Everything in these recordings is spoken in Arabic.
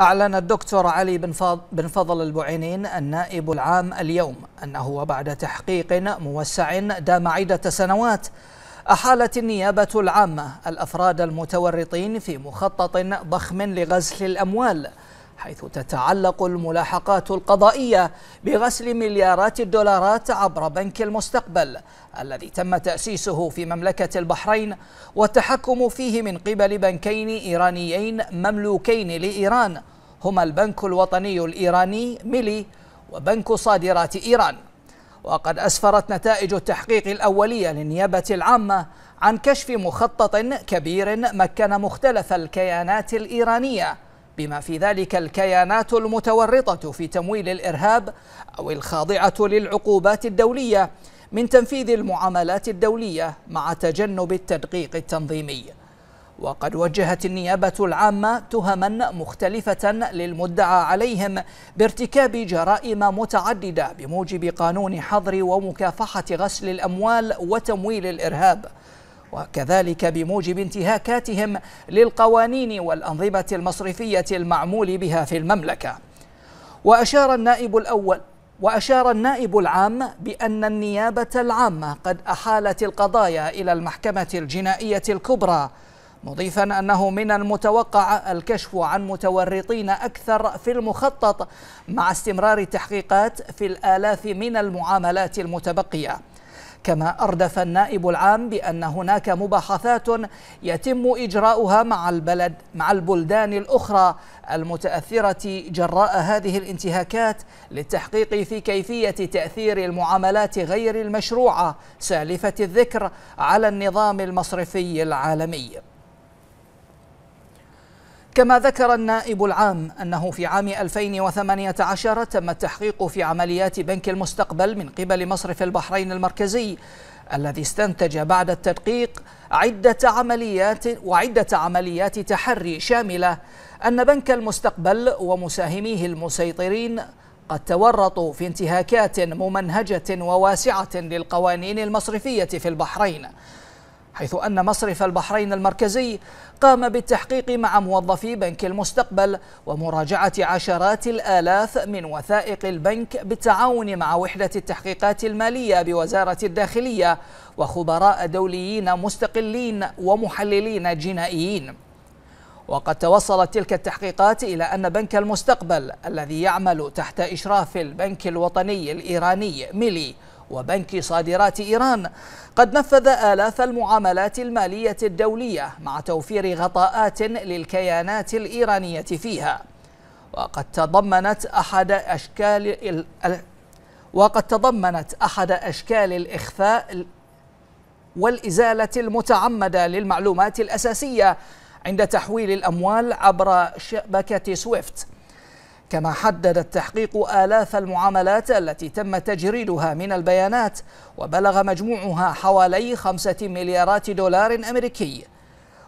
أعلن الدكتور علي بن فضل البعينين النائب العام اليوم أنه وبعد تحقيق موسع دام عدة سنوات أحالت النيابة العامة الأفراد المتورطين في مخطط ضخم لغزل الأموال حيث تتعلق الملاحقات القضائية بغسل مليارات الدولارات عبر بنك المستقبل الذي تم تأسيسه في مملكة البحرين والتحكم فيه من قبل بنكين إيرانيين مملوكين لإيران هما البنك الوطني الإيراني ميلي وبنك صادرات إيران وقد أسفرت نتائج التحقيق الأولية للنيابة العامة عن كشف مخطط كبير مكن مختلف الكيانات الإيرانية بما في ذلك الكيانات المتورطة في تمويل الإرهاب أو الخاضعة للعقوبات الدولية من تنفيذ المعاملات الدولية مع تجنب التدقيق التنظيمي وقد وجهت النيابة العامة تهما مختلفة للمدعى عليهم بارتكاب جرائم متعددة بموجب قانون حظر ومكافحة غسل الأموال وتمويل الإرهاب وكذلك بموجب انتهاكاتهم للقوانين والأنظمة المصرفية المعمول بها في المملكة وأشار النائب الأول وأشار النائب العام بأن النيابة العامة قد أحالت القضايا إلى المحكمة الجنائية الكبرى مضيفا أنه من المتوقع الكشف عن متورطين أكثر في المخطط مع استمرار التحقيقات في الآلاف من المعاملات المتبقية كما أردف النائب العام بأن هناك مباحثات يتم إجراؤها مع البلد مع البلدان الأخرى المتأثرة جراء هذه الانتهاكات للتحقيق في كيفية تأثير المعاملات غير المشروعة سالفة الذكر على النظام المصرفي العالمي كما ذكر النائب العام أنه في عام 2018 تم التحقيق في عمليات بنك المستقبل من قبل مصرف البحرين المركزي الذي استنتج بعد التدقيق عدة عمليات وعدة عمليات تحري شاملة أن بنك المستقبل ومساهميه المسيطرين قد تورطوا في انتهاكات ممنهجة وواسعة للقوانين المصرفية في البحرين حيث أن مصرف البحرين المركزي قام بالتحقيق مع موظفي بنك المستقبل ومراجعة عشرات الآلاف من وثائق البنك بالتعاون مع وحدة التحقيقات المالية بوزارة الداخلية وخبراء دوليين مستقلين ومحللين جنائيين وقد توصلت تلك التحقيقات إلى أن بنك المستقبل الذي يعمل تحت إشراف البنك الوطني الإيراني ميلي وبنك صادرات إيران قد نفذ آلاف المعاملات المالية الدولية مع توفير غطاءات للكيانات الإيرانية فيها وقد تضمنت أحد أشكال وقد تضمنت أحد أشكال الإخفاء والإزالة المتعمدة للمعلومات الأساسية عند تحويل الأموال عبر شبكة سويفت كما حدد التحقيق آلاف المعاملات التي تم تجريدها من البيانات وبلغ مجموعها حوالي خمسة مليارات دولار أمريكي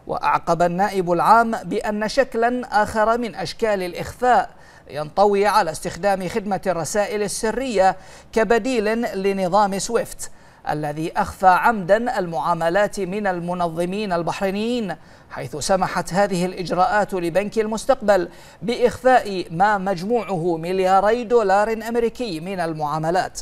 وأعقب النائب العام بأن شكلا آخر من أشكال الإخفاء ينطوي على استخدام خدمة الرسائل السرية كبديل لنظام سويفت الذي أخفى عمدا المعاملات من المنظمين البحرينيين حيث سمحت هذه الإجراءات لبنك المستقبل بإخفاء ما مجموعه ملياري دولار أمريكي من المعاملات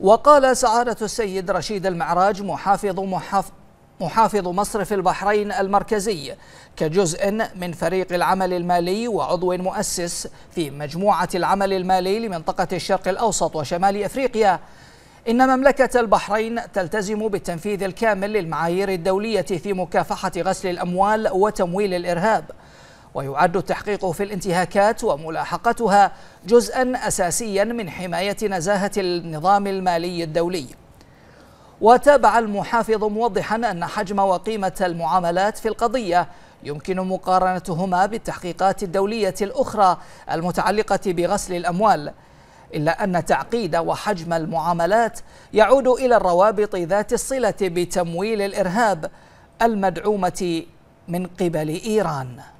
وقال سعادة السيد رشيد المعراج محافظ محافظ محافظ مصرف البحرين المركزي كجزء من فريق العمل المالي وعضو مؤسس في مجموعة العمل المالي لمنطقة الشرق الأوسط وشمال أفريقيا إن مملكة البحرين تلتزم بالتنفيذ الكامل للمعايير الدولية في مكافحة غسل الأموال وتمويل الإرهاب ويعد التحقيق في الانتهاكات وملاحقتها جزءا أساسيا من حماية نزاهة النظام المالي الدولي وتابع المحافظ موضحا أن حجم وقيمة المعاملات في القضية يمكن مقارنتهما بالتحقيقات الدولية الأخرى المتعلقة بغسل الأموال إلا أن تعقيد وحجم المعاملات يعود إلى الروابط ذات الصلة بتمويل الإرهاب المدعومة من قبل إيران